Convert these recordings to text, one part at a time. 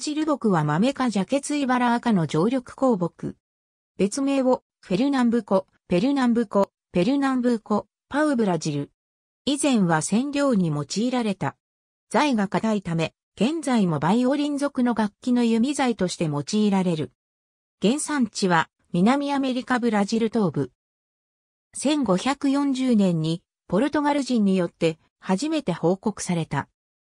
チル木はマメジャケツイバラ赤の常緑鉱木。別名を、フェルナンブコ、ペルナンブコ、ペルナンブコ、パウブラジル。以前は染料に用いられた。材が硬いため、現在もバイオリン族の楽器の弓材として用いられる。原産地は、南アメリカブラジル東部。1540年に、ポルトガル人によって、初めて報告された。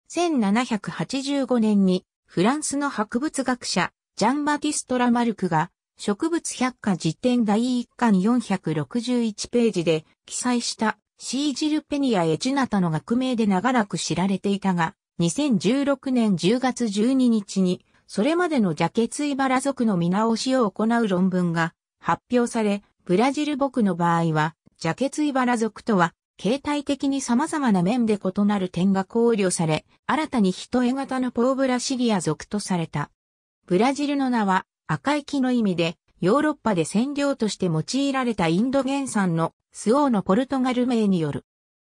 1785年に、フランスの博物学者、ジャンバティスト・ラ・マルクが、植物百科辞典第1巻461ページで記載したシージルペニア・エジナタの学名で長らく知られていたが、2016年10月12日に、それまでのジャケツイバラ族の見直しを行う論文が発表され、ブラジル僕の場合は、ジャケツイバラ族とは形態的に様々な面で異なる点が考慮され、新たに人絵型のポーブラシリア族とされた。ブラジルの名は赤い木の意味で、ヨーロッパで染料として用いられたインド原産のスオーのポルトガル名による。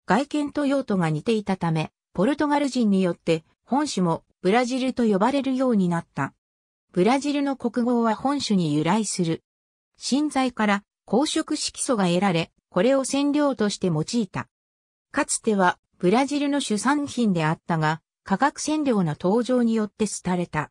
外見と用途が似ていたため、ポルトガル人によって本種もブラジルと呼ばれるようになった。ブラジルの国語は本種に由来する。新材から公職色素が得られ、これを染料として用いた。かつてはブラジルの主産品であったが、化学染料の登場によって廃れた。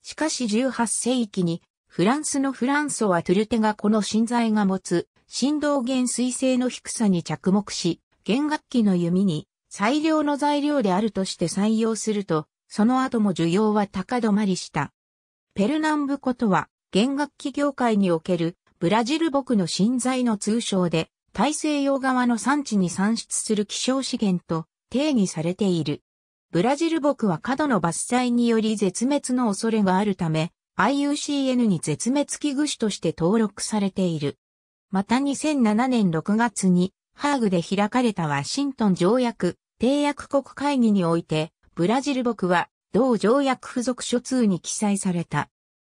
しかし18世紀にフランスのフランソワ・トゥルテがこの新材が持つ振動原水性の低さに着目し、弦楽器の弓に最良の材料であるとして採用すると、その後も需要は高止まりした。ペルナンブコとは弦楽器業界におけるブラジル僕の新材の通称で、大西洋側の産地に産出する希少資源と定義されている。ブラジル木は過度の伐採により絶滅の恐れがあるため、IUCN に絶滅危惧種として登録されている。また2007年6月に、ハーグで開かれたワシントン条約、締約国会議において、ブラジル木は、同条約付属書通に記載された。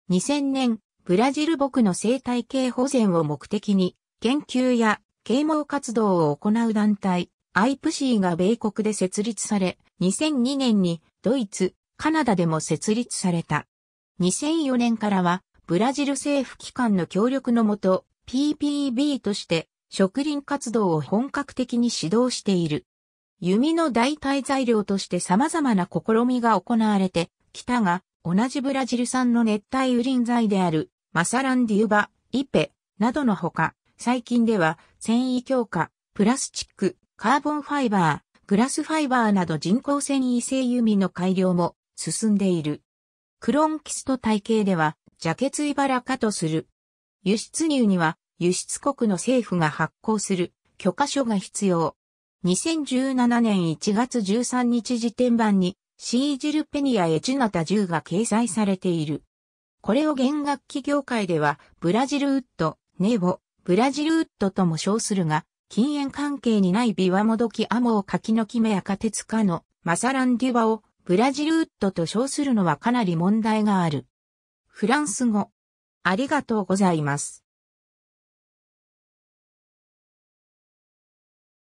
2000年、ブラジル木の生態系保全を目的に、研究や啓蒙活動を行う団体、IPC が米国で設立され、2002年にドイツ、カナダでも設立された。2004年からは、ブラジル政府機関の協力のもと、PPB として植林活動を本格的に指導している。弓の代替材料として様々な試みが行われて北たが、同じブラジル産の熱帯雨林材であるマサランディウバ、イペなどのほか、最近では繊維強化、プラスチック、カーボンファイバー、グラスファイバーなど人工繊維油。弓の改良も進んでいる。クロンキスト体系では、ジャケツイバラ化とする。輸出入には、輸出国の政府が発行する許可書が必要。2017年1月13日時点版に、シージルペニアエチュナタ10が掲載されている。これを弦楽器業界では、ブラジルウッド、ネボ、ブラジルウッドとも称するが、禁煙関係にないビワモドキアモを柿の木目やカテツカのマサランデュバをブラジルウッドと称するのはかなり問題がある。フランス語。ありがとうございます。